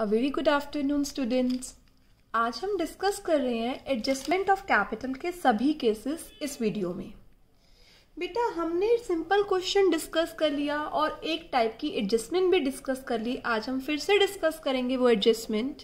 अ very good afternoon students आज हम discuss कर रहे हैं एडजस्टमेंट ऑफ कैपिटल के सभी केसेस इस वीडियो में बेटा हमने सिंपल क्वेश्चन डिस्कस कर लिया और एक टाइप की एडजस्टमेंट भी डिस्कस कर ली आज हम फिर से डिस्कस करेंगे वो एडजस्टमेंट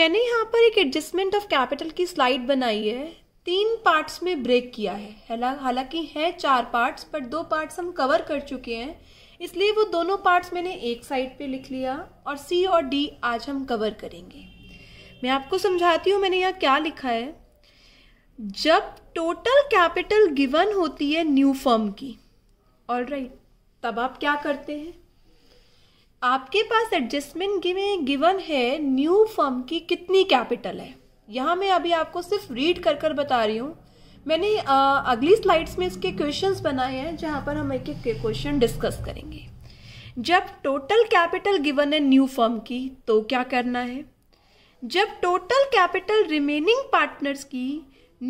मैंने यहाँ पर एक एडजस्टमेंट ऑफ कैपिटल की स्लाइड बनाई है तीन पार्ट्स में ब्रेक किया है हालांकि है चार पार्ट्स पर दो पार्ट्स हम कवर कर चुके हैं इसलिए वो दोनों पार्ट्स मैंने एक साइड पे लिख लिया और सी और डी आज हम कवर करेंगे मैं आपको समझाती हूँ मैंने यहाँ क्या लिखा है जब टोटल कैपिटल गिवन होती है न्यू फर्म की ऑल राइट right, तब आप क्या करते हैं आपके पास एडजस्टमेंट गिवन है न्यू फर्म की कितनी कैपिटल है यहाँ मैं अभी आपको सिर्फ रीड कर कर बता रही हूँ मैंने अगली स्लाइड्स में इसके क्वेश्चंस बनाए हैं जहाँ पर हम एक एक क्वेश्चन डिस्कस करेंगे जब टोटल कैपिटल गिवन है न्यू फर्म की तो क्या करना है जब टोटल कैपिटल रिमेनिंग पार्टनर्स की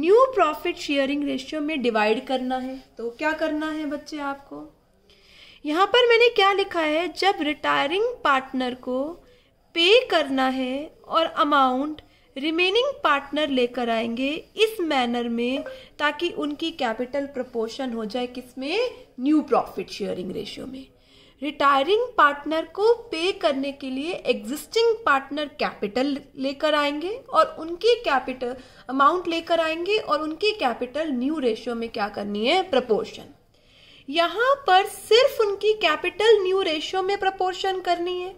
न्यू प्रॉफिट शेयरिंग रेशियो में डिवाइड करना है तो क्या करना है बच्चे आपको यहाँ पर मैंने क्या लिखा है जब रिटायरिंग पार्टनर को पे करना है और अमाउंट रिमेनिंग पार्टनर लेकर आएंगे इस मैनर में ताकि उनकी कैपिटल प्रपोर्शन हो जाए किसमें न्यू प्रॉफिट शेयरिंग रेशियो में रिटायरिंग पार्टनर को पे करने के लिए एग्जिस्टिंग पार्टनर कैपिटल लेकर आएंगे और उनकी कैपिटल अमाउंट लेकर आएंगे और उनकी कैपिटल न्यू रेशियो में क्या करनी है प्रपोर्शन यहाँ पर सिर्फ उनकी कैपिटल न्यू रेशियो में प्रपोर्शन करनी है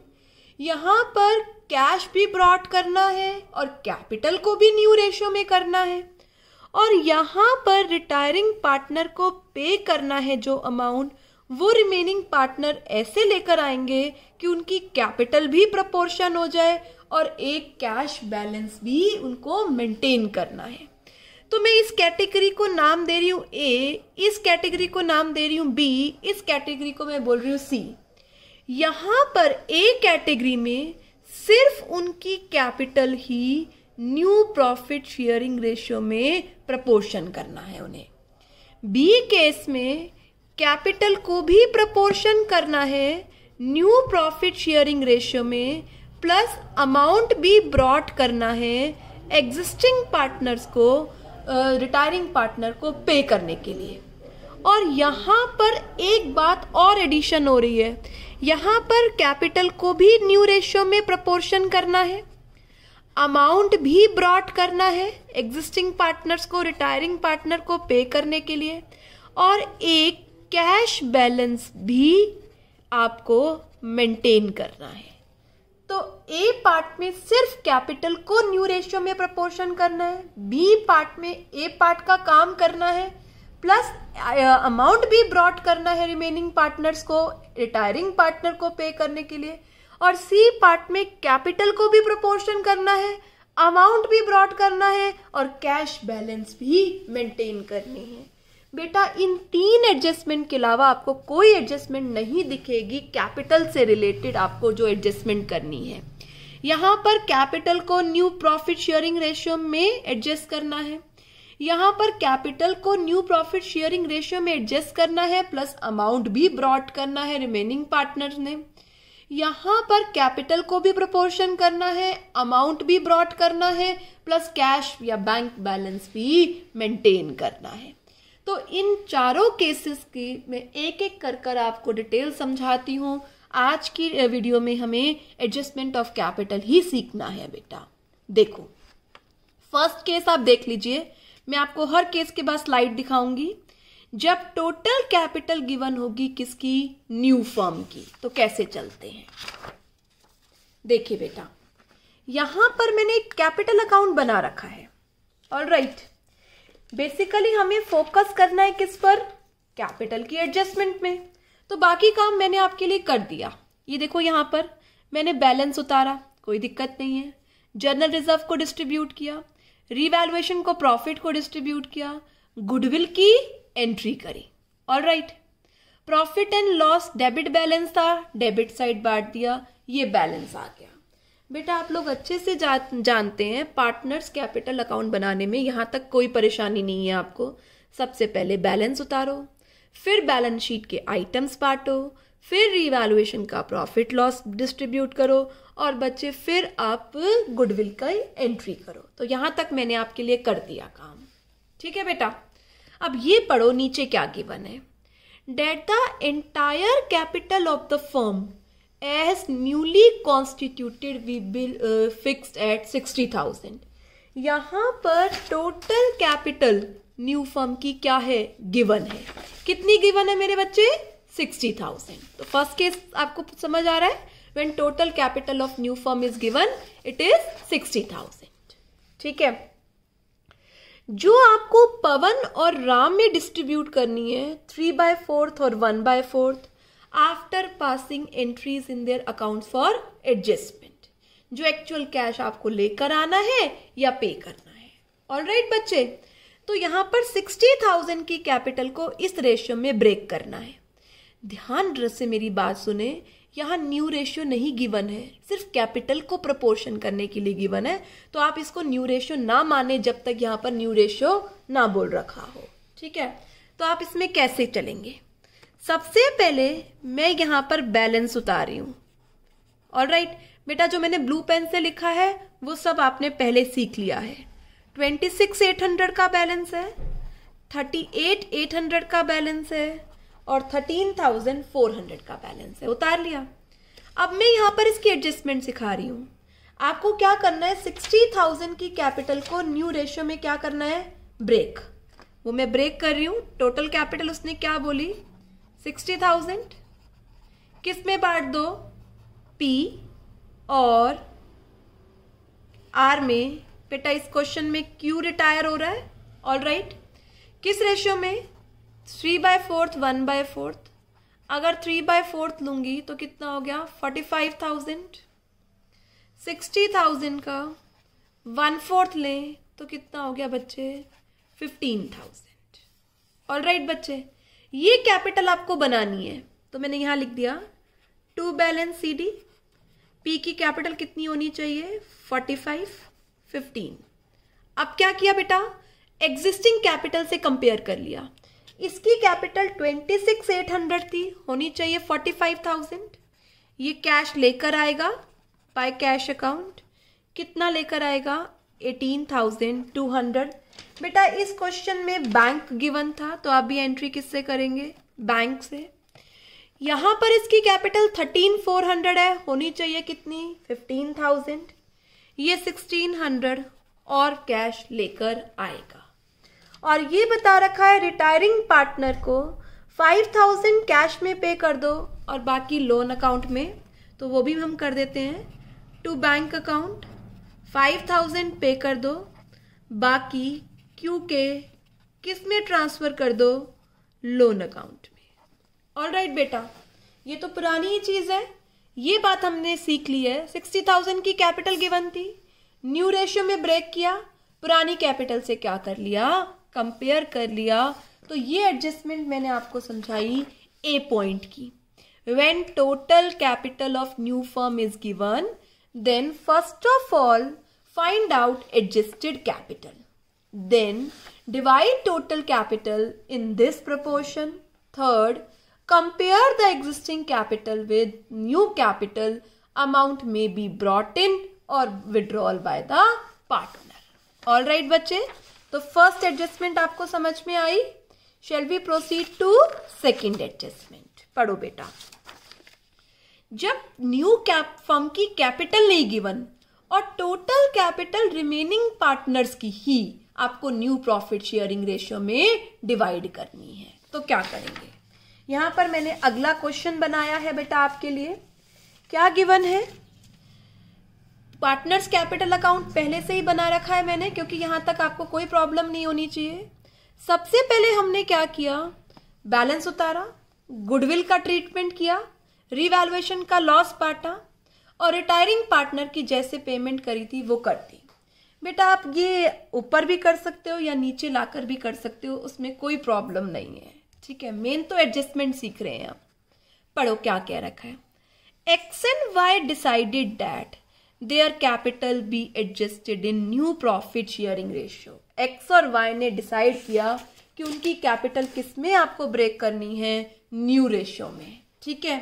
यहाँ पर कैश भी ब्रॉड करना है और कैपिटल को भी न्यू रेशियो में करना है और यहाँ पर रिटायरिंग पार्टनर को पे करना है जो अमाउंट वो रिमेनिंग पार्टनर ऐसे लेकर आएंगे कि उनकी कैपिटल भी प्रपोर्शन हो जाए और एक कैश बैलेंस भी उनको मेंटेन करना है तो मैं इस कैटेगरी को नाम दे रही हूँ ए इस कैटेगरी को नाम दे रही हूँ बी इस कैटेगरी को मैं बोल रही हूँ सी यहाँ पर ए कैटेगरी में सिर्फ उनकी कैपिटल ही न्यू प्रॉफिट शेयरिंग रेशियो में प्रपोर्शन करना है उन्हें बी केस में कैपिटल को भी प्रपोर्शन करना है न्यू प्रॉफिट शेयरिंग रेशियो में प्लस अमाउंट भी ब्रॉड करना है एग्जिस्टिंग पार्टनर्स को रिटायरिंग uh, पार्टनर को पे करने के लिए और यहाँ पर एक बात और एडिशन हो रही है यहाँ पर कैपिटल को भी न्यू रेशियो में प्रपोर्शन करना है अमाउंट भी ब्रॉड करना है एग्जिस्टिंग पार्टनर्स को रिटायरिंग पार्टनर को पे करने के लिए और एक कैश बैलेंस भी आपको मेंटेन करना है तो ए पार्ट में सिर्फ कैपिटल को न्यू रेशियो में प्रपोर्शन करना है बी पार्ट में ए पार्ट का काम करना है प्लस अमाउंट भी ब्रॉड करना है रिमेनिंग पार्टनर्स को रिटायरिंग पार्टनर को पे करने के लिए और सी पार्ट में कैपिटल को भी प्रोपोर्शन करना है अमाउंट भी ब्रॉड करना है और कैश बैलेंस भी मेंटेन करनी है बेटा इन तीन एडजस्टमेंट के अलावा आपको कोई एडजस्टमेंट नहीं दिखेगी कैपिटल से रिलेटेड आपको जो एडजस्टमेंट करनी है यहाँ पर कैपिटल को न्यू प्रॉफिट शेयरिंग रेशियो में एडजस्ट करना है यहाँ पर कैपिटल को न्यू प्रॉफिट शेयरिंग रेशियो में एडजस्ट करना है प्लस अमाउंट भी ब्रॉड करना है रिमेनिंग पार्टनर ने यहाँ पर कैपिटल को भी प्रोपोर्शन करना है अमाउंट भी ब्रॉड करना है प्लस कैश या बैंक बैलेंस भी मेंटेन करना है तो इन चारों केसेस की मैं एक एक कर कर आपको डिटेल समझाती हूँ आज की वीडियो में हमें एडजस्टमेंट ऑफ कैपिटल ही सीखना है बेटा देखो फर्स्ट केस आप देख लीजिए मैं आपको हर केस के बाद स्लाइड दिखाऊंगी जब टोटल कैपिटल गिवन होगी किसकी न्यू फर्म की तो कैसे चलते हैं देखिए बेटा यहां पर मैंने एक कैपिटल अकाउंट बना रखा है ऑल राइट बेसिकली हमें फोकस करना है किस पर कैपिटल की एडजस्टमेंट में तो बाकी काम मैंने आपके लिए कर दिया ये देखो यहां पर मैंने बैलेंस उतारा कोई दिक्कत नहीं है जनरल रिजर्व को डिस्ट्रीब्यूट किया रिवैल्युएशन को प्रॉफिट को डिस्ट्रीब्यूट किया गुडविल की एंट्री करी all right profit and loss debit balance था डेबिट साइड बांट दिया ये बैलेंस आ गया बेटा आप लोग अच्छे से जा, जानते हैं पार्टनर्स कैपिटल अकाउंट बनाने में यहाँ तक कोई परेशानी नहीं है आपको सबसे पहले बैलेंस उतारो फिर बैलेंस शीट के आइटम्स बांटो फिर रीवैल्यूएशन का प्रॉफिट लॉस डिस्ट्रीब्यूट करो और बच्चे फिर आप गुडविल का एंट्री करो तो यहाँ तक मैंने आपके लिए कर दिया काम ठीक है बेटा अब ये पढ़ो नीचे क्या गिवन है that the entire capital of the firm as newly constituted we will fixed at sixty thousand यहाँ पर टोटल कैपिटल न्यू फर्म की क्या है गिवन है कितनी गिवन है मेरे बच्चे सिक्सटी थाउजेंड तो फर्स्ट केस आपको समझ आ रहा है when total capital of new firm is given it is sixty thousand ठीक है जो आपको पवन और राम में डिस्ट्रीब्यूट करनी है थ्री बाय फोर्थ और one by fourth after passing entries in their account for adjustment जो एक्चुअल कैश आपको लेकर आना है या पे करना है ऑल राइट right, बच्चे तो यहाँ पर सिक्सटी थाउजेंड की कैपिटल को इस रेशियो में ब्रेक करना है ध्यान से मेरी बात सुने यहाँ न्यू रेशियो नहीं गिवन है सिर्फ कैपिटल को प्रपोर्शन करने के लिए गिवन है तो आप इसको न्यू रेशियो ना माने जब तक यहाँ पर न्यू रेशियो ना बोल रखा हो ठीक है तो आप इसमें कैसे चलेंगे सबसे पहले मैं यहाँ पर बैलेंस उतार रही हूँ और राइट बेटा जो मैंने ब्लू पेन से लिखा है वो सब आपने पहले सीख लिया है ट्वेंटी सिक्स एट हंड्रेड का बैलेंस है थर्टी एट एट हंड्रेड का बैलेंस है और थर्टीन थाउजेंड फोर हंड्रेड का बैलेंस है उतार लिया अब मैं यहाँ पर इसकी एडजस्टमेंट सिखा रही हूँ आपको क्या करना है सिक्सटी थाउजेंड की कैपिटल को न्यू रेशियो में क्या करना है ब्रेक वो मैं ब्रेक कर रही हूँ टोटल कैपिटल उसने क्या बोली सिक्सटी थाउजेंड किस में बांट दो पी और आर में बेटा इस क्वेश्चन में क्यू रिटायर हो रहा है ऑल राइट right. किस रेशियो में three by fourth one by fourth अगर थ्री बाय फोर्थ लूंगी तो कितना हो गया forty five thousand sixty thousand का वन फोर्थ लें तो कितना हो गया बच्चे फिफ्टीन थाउजेंड ऑल राइट बच्चे ये कैपिटल आपको बनानी है तो मैंने यहाँ लिख दिया to balance C D P की कैपिटल कितनी होनी चाहिए फोर्टी फाइव फिफ्टीन अब क्या किया बेटा एग्जिस्टिंग कैपिटल से कंपेयर कर लिया इसकी capital twenty six eight hundred थी होनी चाहिए फोर्टी फाइव थाउजेंड ये कैश लेकर आएगा बाय कैश अकाउंट कितना लेकर आएगा एटीन थाउजेंड टू हंड्रेड बेटा इस क्वेश्चन में बैंक गिवन था तो आप भी एंट्री किससे करेंगे बैंक से यहाँ पर इसकी कैपिटल थर्टीन फोर हंड्रेड है होनी चाहिए कितनी फिफ्टीन थाउजेंड ये सिक्सटीन हंड्रेड और कैश लेकर आएगा और ये बता रखा है रिटायरिंग पार्टनर को फाइव थाउजेंड कैश में पे कर दो और बाकी लोन अकाउंट में तो वो भी हम कर देते हैं to bank account five thousand pay कर दो बाकी क्यू के किस में ट्रांसफ़र कर दो लोन अकाउंट में ऑल राइट बेटा ये तो पुरानी ही चीज़ है ये बात हमने सीख ली है सिक्सटी थाउजेंड की कैपिटल गिवन थी न्यू रेशियो में ब्रेक किया पुरानी कैपिटल से क्या कर लिया कंपेयर कर लिया तो ये एडजस्टमेंट मैंने आपको समझाई ए पॉइंट की when total capital of new firm is given then first of all find out adjusted capital then divide total capital in this proportion third compare the existing capital with new capital amount may be brought in और withdrawal by the partner all right बच्चे तो first adjustment आपको समझ में आई shall be proceed to second adjustment पढ़ो बेटा जब न्यू कैप फर्म की कैपिटल नहीं गिवन और टोटल कैपिटल रिमेनिंग पार्टनर्स की ही आपको न्यू प्रॉफिट शेयरिंग रेशियो में डिवाइड करनी है तो क्या करेंगे यहां पर मैंने अगला क्वेश्चन बनाया है बेटा आपके लिए क्या गिवन है पार्टनर्स कैपिटल अकाउंट पहले से ही बना रखा है मैंने क्योंकि यहाँ तक आपको कोई प्रॉब्लम नहीं होनी चाहिए सबसे पहले हमने क्या किया बैलेंस उतारा गुडविल का ट्रीटमेंट किया रिवैल्युएशन का लॉस बांटा और रिटायरिंग पार्टनर की जैसे पेमेंट करी थी वो कर दी बेटा आप ये ऊपर भी कर सकते हो या नीचे लाकर भी कर सकते हो उसमें कोई प्रॉब्लम नहीं है ठीक है मेन तो एडजस्टमेंट सीख रहे हैं आप पढ़ो क्या कह रखा है X and Y decided that their capital be adjusted in new profit sharing ratio X और वाई ने डिसाइड किया कि उनकी कैपिटल किस में आपको ब्रेक करनी है न्यू रेशियो में ठीक है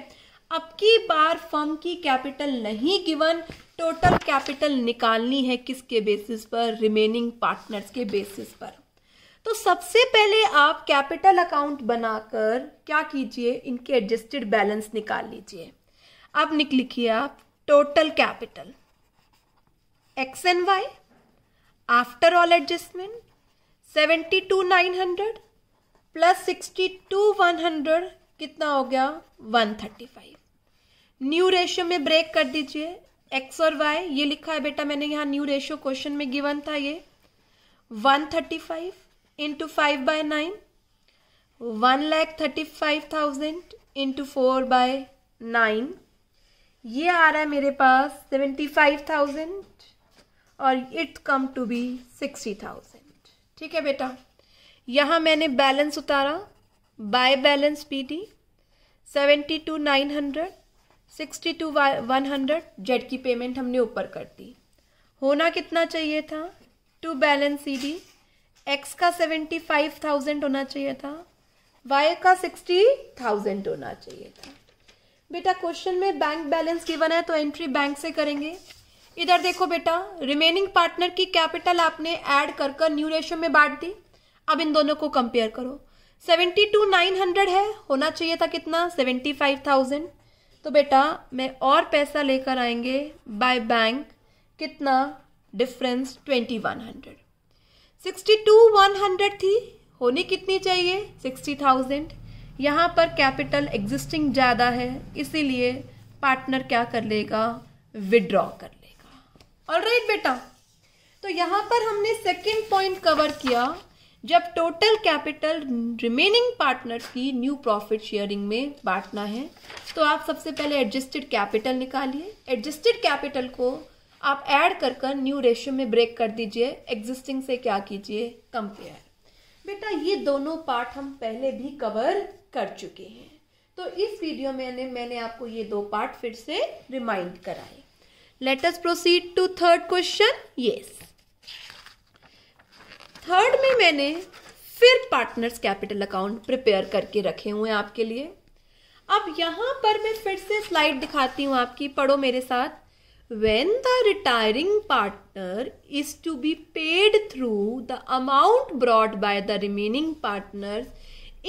अब की बार फर्म की कैपिटल नहीं गिवन टोटल कैपिटल निकालनी है किसके बेसिस पर रिमेनिंग पार्टनर्स के बेसिस पर तो सबसे पहले आप कैपिटल अकाउंट बनाकर क्या कीजिए इनके एडजस्टेड बैलेंस निकाल लीजिए अब लिखिए आप total capital X and Y after all adjustment seventy two nine hundred plus sixty two one hundred कितना हो गया one thirty five new ratio में ब्रेक कर दीजिए एक्स और वाई ये लिखा है बेटा मैंने यहाँ न्यू रेशियो क्वेश्चन में गिवन था ये one thirty five into five by nine one lakh thirty five thousand into four by nine ये आ रहा है मेरे पास सेवेंटी फाइव थाउजेंड और it come to be sixty thousand ठीक है बेटा यहाँ मैंने बैलेंस उतारा by balance P D seventy two nine hundred sixty two one hundred Z की पेमेंट हमने ऊपर कर दी होना कितना चाहिए था to balance C D X का सेवेंटी फाइव थाउजेंड होना चाहिए था वाई का सिक्सटी थाउजेंड होना चाहिए था बेटा क्वेश्चन में बैंक बैलेंस गिवन है तो एंट्री बैंक से करेंगे इधर देखो बेटा रिमेनिंग पार्टनर की कैपिटल आपने ऐड कर कर न्यू रेशो में बांट दी अब इन दोनों को कंपेयर करो सेवेंटी टू नाइन हंड्रेड है होना चाहिए था कितना सेवेंटी फाइव थाउजेंड तो बेटा मैं और पैसा लेकर आएंगे बाय बैंक कितना difference twenty one hundred sixty two one hundred थी होनी कितनी चाहिए सिक्सटी थाउजेंड यहाँ पर कैपिटल एग्जिस्टिंग ज़्यादा है इसीलिए पार्टनर क्या कर लेगा विड्रॉ कर और राइट बेटा तो यहाँ पर हमने सेकेंड पॉइंट कवर किया जब टोटल कैपिटल रिमेनिंग पार्टनर की न्यू प्रॉफिट शेयरिंग में बांटना है तो आप सबसे पहले एडजस्टेड कैपिटल निकालिए एडजस्टेड कैपिटल को आप ऐड कर कर न्यू रेशियो में ब्रेक कर दीजिए एग्जिस्टिंग से क्या कीजिए कंपेयर बेटा ये दोनों पार्ट हम पहले भी कवर कर चुके हैं तो इस वीडियो में मैंने आपको ये दो पार्ट फिर से रिमाइंड कराए let us proceed to third question yes third में मैंने फिर पार्टनर्स कैपिटल अकाउंट प्रिपेयर करके रखे हुए हैं आपके लिए अब यहां पर मैं फिर से स्लाइड दिखाती हूं आपकी पढ़ो मेरे साथ when the retiring partner is to be paid through the amount brought by the remaining partner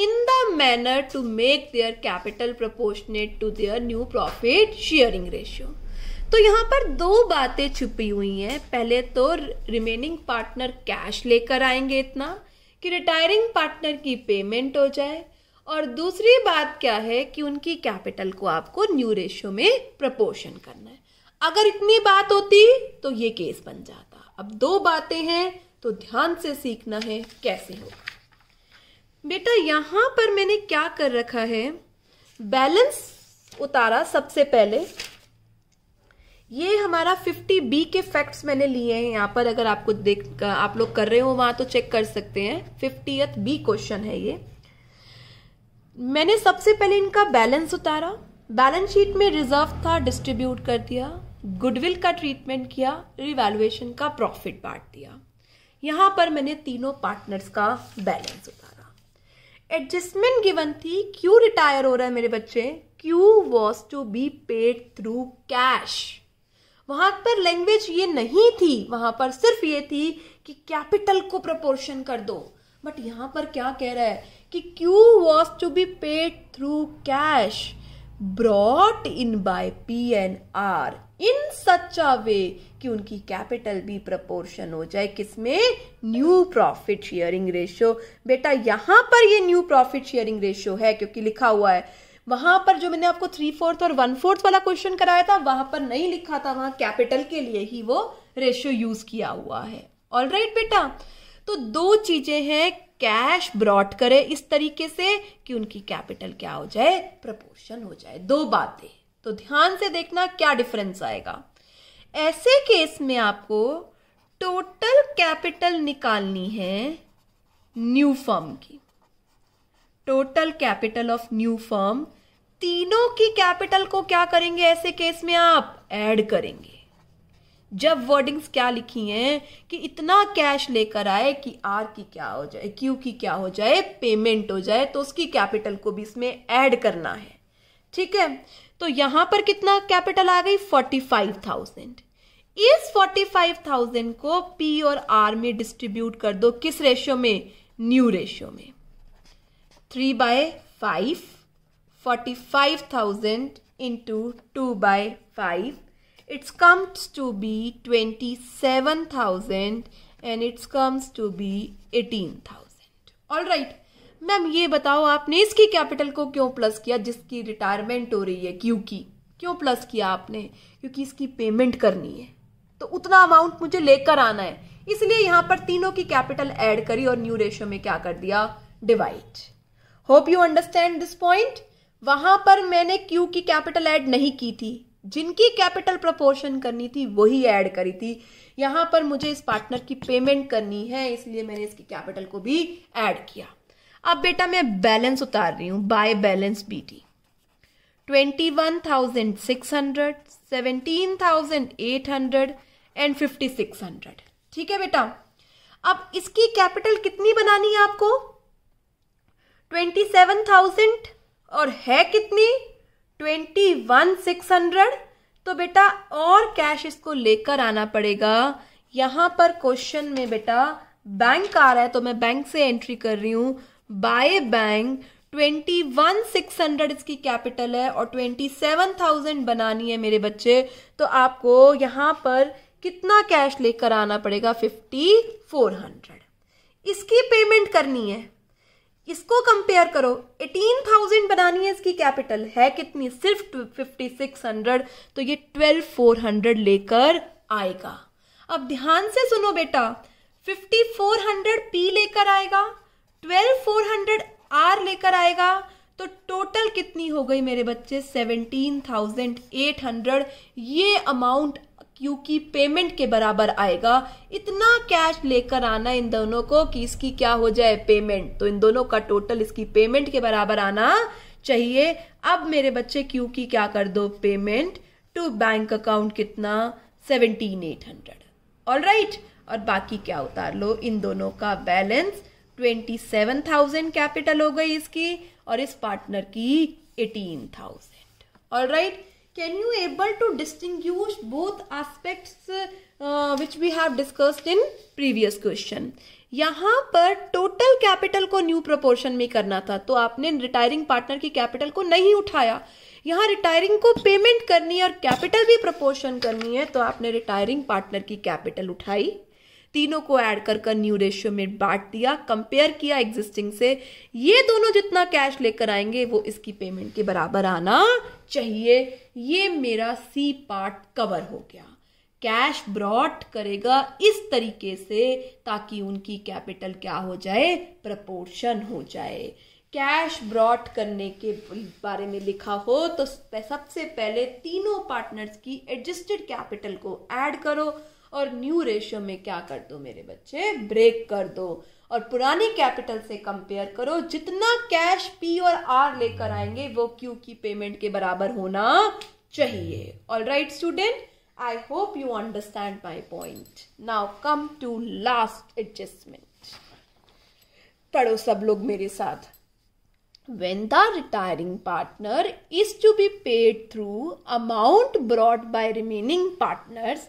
in the manner to make their capital proportionate to their new profit sharing ratio तो यहाँ पर दो बातें छुपी हुई हैं पहले तो रिमेनिंग पार्टनर कैश लेकर आएंगे इतना कि रिटायरिंग पार्टनर की पेमेंट हो जाए और दूसरी बात क्या है कि उनकी कैपिटल को आपको न्यू रेशियो में प्रपोर्शन करना है अगर इतनी बात होती तो ये केस बन जाता अब दो बातें हैं तो ध्यान से सीखना है कैसे हो बेटा यहां पर मैंने क्या कर रखा है बैलेंस उतारा सबसे पहले ये हमारा 50 बी के फैक्ट्स मैंने लिए हैं यहाँ पर अगर आपको देख आप लोग कर रहे हो वहां तो चेक कर सकते हैं फिफ्टी बी क्वेश्चन है ये मैंने सबसे पहले इनका बैलेंस उतारा बैलेंस शीट में रिजर्व था डिस्ट्रीब्यूट कर दिया गुडविल का ट्रीटमेंट किया रिवैल्युएशन का प्रॉफिट बांट दिया यहां पर मैंने तीनों पार्टनर्स का बैलेंस उतारा एडजस्टमेंट गिवन थी क्यों रिटायर हो रहा है मेरे बच्चे Q was to be paid through cash वहाँ पर लैंग्वेज ये नहीं थी वहाँ पर सिर्फ ये थी कि कैपिटल को प्रपोर्शन कर दो बट यहाँ पर क्या कह रहा है कि Q was to be paid through cash brought in by P N R in such a way कि उनकी कैपिटल भी प्रपोर्शन हो जाए किसमें न्यू प्रॉफिट शेयरिंग रेशियो बेटा यहाँ पर ये न्यू प्रॉफिट शेयरिंग रेशियो है क्योंकि लिखा हुआ है वहां पर जो मैंने आपको थ्री फोर्थ और वन फोर्थ वाला क्वेश्चन कराया था वहां पर नहीं लिखा था वहां कैपिटल के लिए ही वो रेशियो यूज किया हुआ है ऑल right, बेटा तो दो चीजें हैं कैश ब्रॉड करे इस तरीके से कि उनकी कैपिटल क्या हो जाए प्रपोर्शन हो जाए दो बातें तो ध्यान से देखना क्या डिफरेंस आएगा ऐसे केस में आपको टोटल कैपिटल निकालनी है न्यू फर्म की total capital of new firm तीनों की कैपिटल को क्या करेंगे ऐसे केस में आप ऐड करेंगे जब वर्डिंग्स क्या लिखी हैं कि इतना कैश लेकर आए कि आर की क्या हो जाए क्यू की क्या हो जाए पेमेंट हो जाए तो उसकी कैपिटल को भी इसमें ऐड करना है ठीक है तो यहां पर कितना कैपिटल आ गई फोर्टी फाइव थाउजेंड इस फोर्टी फाइव थाउजेंड को पी और आर में डिस्ट्रीब्यूट कर दो किस रेशियो में न्यू रेशियो में three by five forty five thousand into two by five it's comes to be twenty seven thousand and it's comes to be eighteen thousand all right ma'am ये बताओ आपने इसकी capital को क्यों plus किया जिसकी retirement हो रही है क्योंकि क्यों प्लस किया आपने क्योंकि इसकी पेमेंट करनी है तो उतना अमाउंट मुझे लेकर आना है इसलिए यहाँ पर तीनों की कैपिटल ऐड करी और न्यू रेशो में क्या कर दिया divide hope you understand this point वहां पर मैंने क्यू की कैपिटल ऐड नहीं की थी जिनकी कैपिटल प्रपोर्शन करनी थी वही ऐड करी थी यहां पर मुझे इस पार्टनर की पेमेंट करनी है इसलिए मैंने इसकी कैपिटल को भी ऐड किया अब बेटा मैं बैलेंस उतार रही हूं by balance B T twenty one thousand six hundred seventeen thousand eight hundred and fifty six hundred ठीक है बेटा अब इसकी कैपिटल कितनी बनानी है आपको ट्वेंटी सेवन थाउजेंड और है कितनी ट्वेंटी वन सिक्स हंड्रेड तो बेटा और कैश इसको लेकर आना पड़ेगा यहाँ पर क्वेश्चन में बेटा बैंक आ रहा है तो मैं बैंक से एंट्री कर रही हूँ by bank twenty one six hundred इसकी कैपिटल है और ट्वेंटी सेवन थाउजेंड बनानी है मेरे बच्चे तो आपको यहाँ पर कितना कैश लेकर आना पड़ेगा फिफ्टी फोर हंड्रेड इसकी पेमेंट करनी है इसको कंपेयर करो 18,000 बनानी है इसकी कैपिटल है कितनी सिर्फ 5600 तो ये 12,400 लेकर आएगा अब ध्यान से सुनो बेटा 5400 पी लेकर आएगा 12,400 आर लेकर आएगा तो टोटल कितनी हो गई मेरे बच्चे 17,800 ये अमाउंट क्यू की पेमेंट के बराबर आएगा इतना कैश लेकर आना इन दोनों को कि इसकी क्या हो जाए पेमेंट तो इन दोनों का टोटल इसकी पेमेंट के बराबर आना चाहिए अब मेरे बच्चे क्यू की क्या कर दो पेमेंट टू बैंक अकाउंट कितना seventeen eight hundred all right और बाकी क्या उतार लो इन दोनों का balance twenty seven thousand capital हो गई इसकी और इस पार्टनर की eighteen thousand all right can you able to distinguish both aspects uh, which we have discussed in previous question यहाँ पर टोटल कैपिटल को न्यू प्रोपोर्शन में करना था तो आपने रिटायरिंग पार्टनर की कैपिटल को नहीं उठाया यहाँ रिटायरिंग को पेमेंट करनी है और कैपिटल भी प्रोपोर्शन करनी है तो आपने रिटायरिंग पार्टनर की कैपिटल उठाई तीनों को ऐड कर कर न्यू रेशियो में बांट दिया कंपेयर किया एग्जिस्टिंग से ये दोनों जितना कैश लेकर आएंगे वो इसकी पेमेंट के बराबर आना चाहिए ये मेरा सी पार्ट कवर हो गया कैश ब्रॉड करेगा इस तरीके से ताकि उनकी कैपिटल क्या हो जाए प्रपोर्शन हो जाए कैश ब्रॉड करने के बारे में लिखा हो तो सबसे पहले तीनों पार्टनर्स की एडजस्टेड कैपिटल को ऐड करो और न्यू रेशियो में क्या कर दो मेरे बच्चे ब्रेक कर दो और पुरानी कैपिटल से कंपेयर करो जितना कैश पी और आर लेकर आएंगे वो क्यू की पेमेंट के बराबर होना चाहिए all right student I hope you understand my point now come to last adjustment पढ़ो सब लोग मेरे साथ when the retiring partner is to be paid through amount brought by remaining partners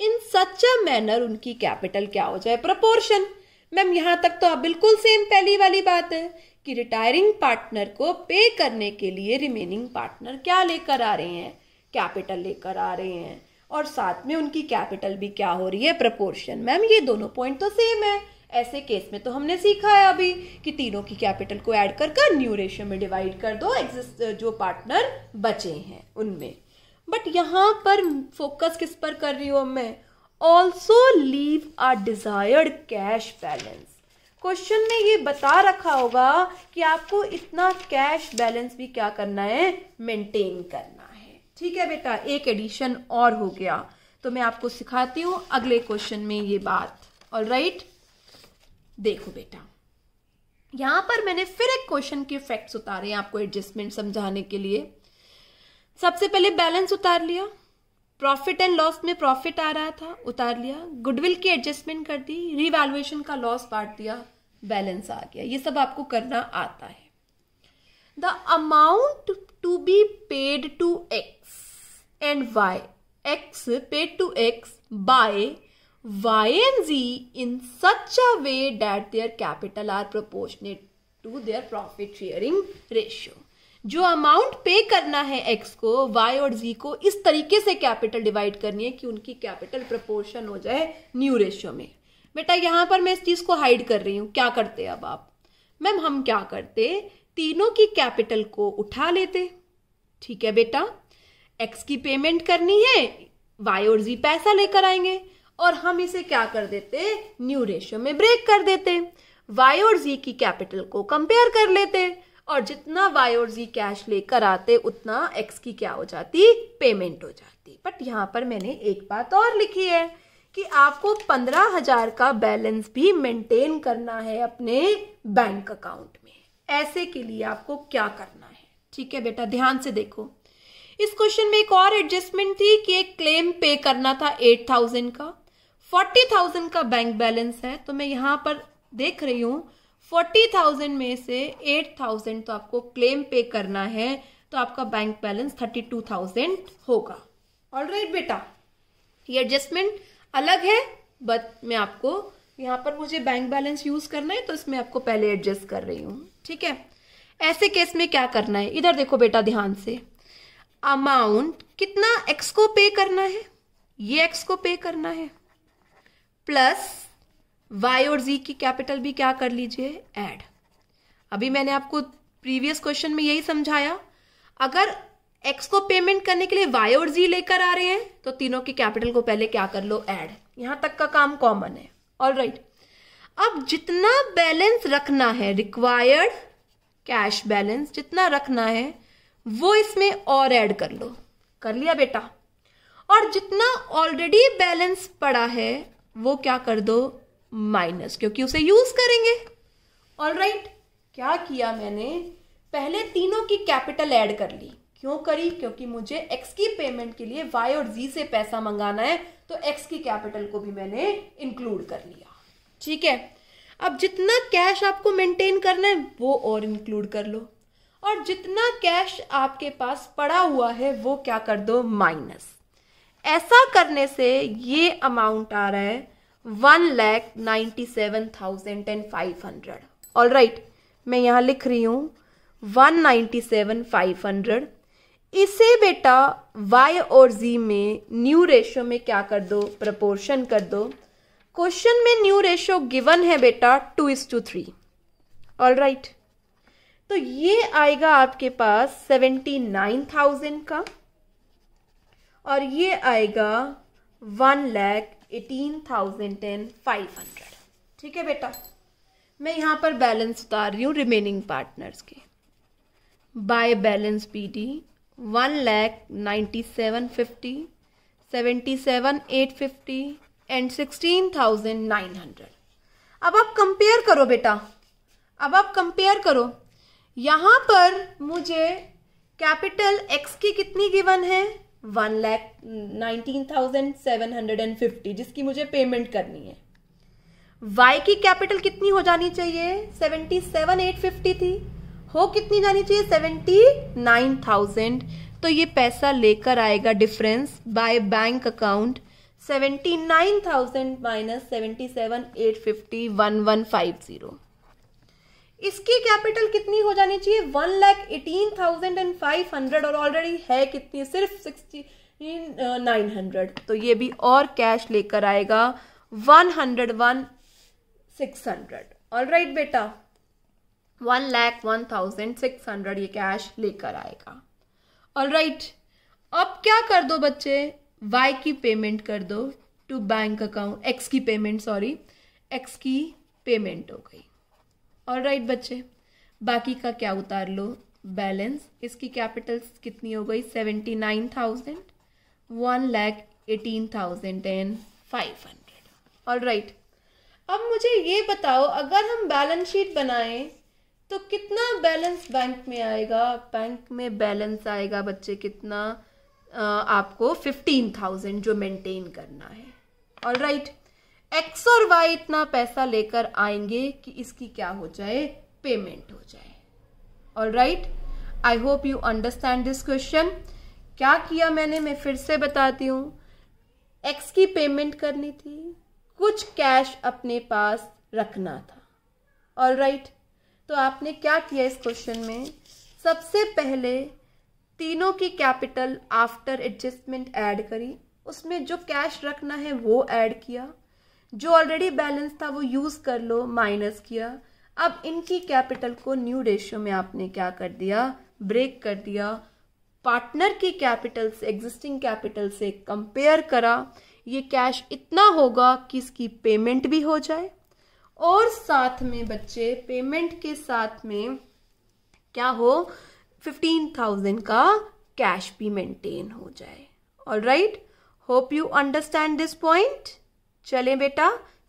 in such a manner उनकी capital क्या हो जाए proportion ma'am यहाँ तक तो आप बिल्कुल सेम पहली वाली बात है कि रिटायरिंग पार्टनर को पे करने के लिए रिमेनिंग पार्टनर क्या लेकर आ रहे हैं कैपिटल लेकर आ रहे हैं और साथ में उनकी कैपिटल भी क्या हो रही है प्रपोर्शन मैम ये दोनों पॉइंट तो सेम है ऐसे केस में तो हमने सीखा है अभी कि तीनों की कैपिटल को ऐड कर कर न्यू रेशियो में डिवाइड कर दो एग्जिस्ट जो पार्टनर बचे हैं उनमें बट यहाँ पर फोकस किस पर कर रही हूँ मैं also leave a desired cash balance question में ये बता रखा होगा कि आपको इतना कैश बैलेंस भी क्या करना है मेंटेन करना है ठीक है बेटा एक एडिशन और हो गया तो मैं आपको सिखाती हूँ अगले क्वेश्चन में ये बात और राइट देखो बेटा यहाँ पर मैंने फिर एक क्वेश्चन के फैक्ट्स उतारे हैं आपको एडजस्टमेंट समझाने के लिए सबसे पहले बैलेंस उतार लिया प्रॉफिट एंड लॉस में प्रॉफिट आ रहा था उतार लिया गुडविल की एडजस्टमेंट कर दी रिवैल्युएशन का लॉस बांट दिया बैलेंस आ गया ये सब आपको करना आता है the amount to be paid to X and Y X paid to X by Y and G in such a way that their capital are proportionate to their profit sharing ratio जो amount pay करना है x को Y और जी को इस तरीके से capital divide करनी है कि उनकी कैपिटल प्रपोर्शन हो जाए न्यू रेशियो में बेटा यहाँ पर मैं इस चीज़ को हाइड कर रही हूँ क्या करते अब आप मैम हम क्या करते तीनों की कैपिटल को उठा लेते ठीक है बेटा एक्स की पेमेंट करनी है वाई और जी पैसा लेकर आएंगे और हम इसे क्या कर देते न्यू रेशियो में ब्रेक कर देते वाई और जी की कैपिटल को कंपेयर कर लेते और जितना वाई और जी कैश लेकर आते उतना एक्स की क्या हो जाती पेमेंट हो जाती बट यहाँ पर मैंने एक बात और लिखी है कि आपको पंद्रह हजार का बैलेंस भी मेंटेन करना है अपने बैंक अकाउंट में ऐसे के लिए आपको क्या करना है ठीक है बेटा ध्यान से देखो इस क्वेश्चन में एक और एडजस्टमेंट थी कि एक क्लेम पे करना था एट थाउजेंड का फोर्टी थाउजेंड का बैंक बैलेंस है तो मैं यहां पर देख रही हूं फोर्टी थाउजेंड में से एट थाउजेंड तो आपको क्लेम पे करना है तो आपका bank balance thirty two thousand होगा ऑल राइट बेटा ये एडजस्टमेंट अलग है बट मैं आपको यहाँ पर मुझे बैंक बैलेंस यूज करना है तो इसमें आपको पहले एडजस्ट कर रही हूँ ठीक है ऐसे केस में क्या करना है इधर देखो बेटा ध्यान से अमाउंट कितना एक्स को पे करना है ये एक्स को पे करना है प्लस वाई और जी की कैपिटल भी क्या कर लीजिए एड अभी मैंने आपको प्रीवियस क्वेश्चन में यही समझाया अगर एक्स को पेमेंट करने के लिए वाई और जी लेकर आ रहे हैं तो तीनों की कैपिटल को पहले क्या कर लो एड यहां तक का काम कॉमन है ऑल राइट अब जितना बैलेंस रखना है रिक्वायर्ड कैश बैलेंस जितना रखना है वो इसमें और ऐड कर लो कर लिया बेटा और जितना ऑलरेडी बैलेंस पड़ा है वो क्या कर दो माइनस क्योंकि उसे यूज करेंगे ऑल राइट right, क्या किया मैंने पहले तीनों की कैपिटल ऐड कर ली क्यों करी क्योंकि मुझे एक्स की पेमेंट के लिए वाई और जी से पैसा मंगाना है तो एक्स की कैपिटल को भी मैंने इंक्लूड कर लिया ठीक है अब जितना कैश आपको मेंटेन करना है वो और इंक्लूड कर लो और जितना कैश आपके पास पड़ा हुआ है वो क्या कर दो माइनस ऐसा करने से ये अमाउंट आ रहा है one lakh ninety seven thousand and five hundred all right मैं यहाँ लिख रही हूँ one ninety seven five hundred इसे बेटा वाई और जी में न्यू रेशो में क्या कर दो प्रपोर्शन कर दो क्वेश्चन में न्यू रेशो गिवन है बेटा two is to three all right तो ये आएगा आपके पास सेवेंटी नाइन थाउजेंड का और ये आएगा one lakh eighteen thousand and five hundred ठीक है बेटा मैं यहाँ पर बैलेंस उतार रही हूँ रिमेनिंग पार्टनर्स के by balance P D one lakh ninety seven fifty seventy seven eight fifty and sixteen thousand nine hundred अब आप कंपेयर करो बेटा अब आप कंपेयर करो यहाँ पर मुझे कैपिटल एक्स की कितनी गिवन है one lakh nineteen thousand seven hundred and fifty जिसकी मुझे पेमेंट करनी है वाई की कैपिटल कितनी हो जानी चाहिए सेवेंटी सेवन एट फिफ्टी थी हो कितनी जानी चाहिए सेवेंटी नाइन थाउजेंड तो ये पैसा लेकर आएगा difference by bank account seventy nine thousand minus seventy seven eight fifty one one five zero इसकी कैपिटल कितनी हो जानी चाहिए one lakh eighteen thousand and five hundred और ऑलरेडी है कितनी सिर्फ सिक्सटी नाइन हंड्रेड तो ये भी और कैश लेकर आएगा one hundred one six hundred all right बेटा one lakh one thousand six hundred ये कैश लेकर आएगा ऑल राइट अब क्या कर दो बच्चे वाई की पेमेंट कर दो टू बैंक अकाउंट एक्स की पेमेंट सॉरी एक्स की पेमेंट हो गई और राइट बच्चे बाकी का क्या उतार लो बैलेंस इसकी कैपिटल्स कितनी हो गई seventy nine thousand one lakh eighteen thousand and five hundred all right अब मुझे ये बताओ अगर हम बैलेंस शीट बनाएं तो कितना बैलेंस बैंक में आएगा बैंक में बैलेंस आएगा बच्चे कितना आपको फिफ्टीन थाउजेंड जो मेंटेन करना है ऑल राइट right. एक्स और वाई इतना पैसा लेकर आएंगे कि इसकी क्या हो जाए पेमेंट हो जाए all right I hope you understand this question क्या किया मैंने मैं फिर से बताती हूँ एक्स की पेमेंट करनी थी कुछ कैश अपने पास रखना था ऑल राइट right. तो आपने क्या किया इस क्वेश्चन में सबसे पहले तीनों की कैपिटल आफ्टर एडजस्टमेंट ऐड करी उसमें जो कैश रखना है वो ऐड किया जो ऑलरेडी बैलेंस था वो यूज़ कर लो माइनस किया अब इनकी कैपिटल को न्यू रेशियो में आपने क्या कर दिया ब्रेक कर दिया पार्टनर की कैपिटल से एग्जिस्टिंग कैपिटल से कंपेयर करा ये कैश इतना होगा कि इसकी पेमेंट भी हो जाए और साथ में बच्चे पेमेंट के साथ में क्या हो फिफ्टीन थाउजेंड का कैश भी मेंटेन हो जाए all right hope you understand this point चलें बेटा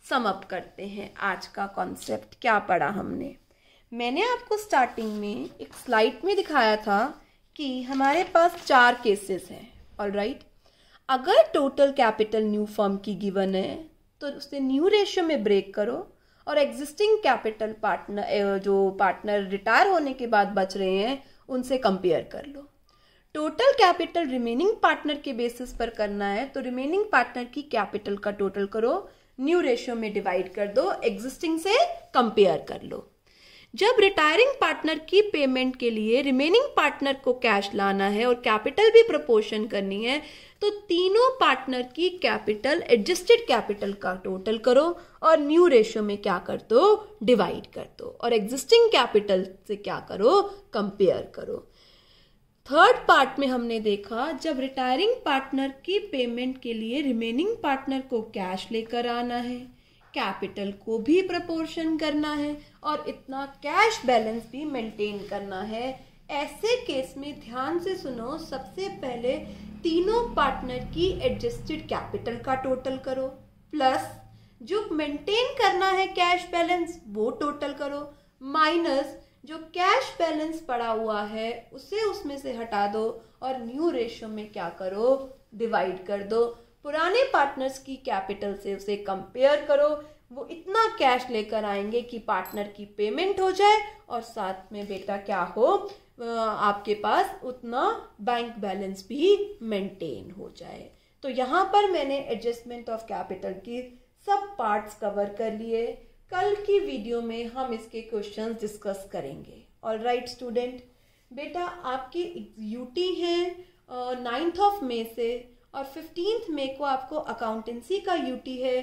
समअप करते हैं आज का कॉन्सेप्ट क्या पढ़ा हमने मैंने आपको स्टार्टिंग में एक स्लाइड में दिखाया था कि हमारे पास चार केसेस हैं ऑल राइट अगर टोटल कैपिटल न्यू फर्म की गिवन है तो उसे न्यू रेशियो में ब्रेक करो और एग्जिस्टिंग कैपिटल पार्टनर जो पार्टनर रिटायर होने के बाद बच रहे हैं उनसे कंपेयर कर लो टोटल कैपिटल रिमेनिंग पार्टनर के बेसिस पर करना है तो रिमेनिंग पार्टनर की कैपिटल का टोटल करो न्यू रेशियो में डिवाइड कर दो एग्जिस्टिंग से कंपेयर कर लो जब रिटायरिंग पार्टनर की पेमेंट के लिए रिमेनिंग पार्टनर को कैश लाना है और कैपिटल भी प्रपोर्शन करनी है तो तीनों पार्टनर की कैपिटल एडजस्टेड कैपिटल का टोटल करो और न्यू रेशियो में क्या कर दो डिवाइड कर दो और एग्जिस्टिंग कैपिटल से क्या करो कंपेयर करो थर्ड पार्ट में हमने देखा जब रिटायरिंग पार्टनर की पेमेंट के लिए रिमेनिंग पार्टनर को कैश लेकर आना है कैपिटल को भी प्रपोर्शन करना है और इतना कैश बैलेंस भी मेंटेन करना है ऐसे केस में ध्यान से सुनो सबसे पहले तीनों पार्टनर की एडजस्टेड कैपिटल का टोटल करो प्लस जो मेंटेन करना है कैश बैलेंस वो टोटल करो माइनस जो कैश बैलेंस पड़ा हुआ है उसे उसमें से हटा दो और न्यू रेशियो में क्या करो डिवाइड कर दो पुराने पार्टनर्स की कैपिटल से उसे कंपेयर करो वो इतना कैश लेकर आएंगे कि पार्टनर की पेमेंट हो जाए और साथ में बेटा क्या हो आपके पास उतना बैंक बैलेंस भी मेंटेन हो जाए तो यहाँ पर मैंने एडजस्टमेंट ऑफ कैपिटल की सब पार्ट्स कवर कर लिए कल की वीडियो में हम इसके क्वेश्चंस डिस्कस करेंगे ऑल राइट स्टूडेंट बेटा आपकी यूटी है नाइन्थ ऑफ मे से और फिफ्टींथ मे को आपको अकाउंटेंसी का यूटी है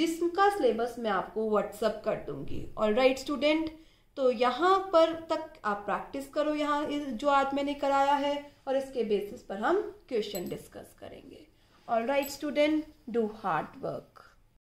जिसका सिलेबस मैं आपको व्हाट्सअप कर दूंगी ऑल राइट स्टूडेंट तो यहाँ पर तक आप प्रैक्टिस करो यहाँ जो आज मैंने कराया है और इसके बेसिस पर हम क्वेश्चन डिस्कस करेंगे all right student do hard work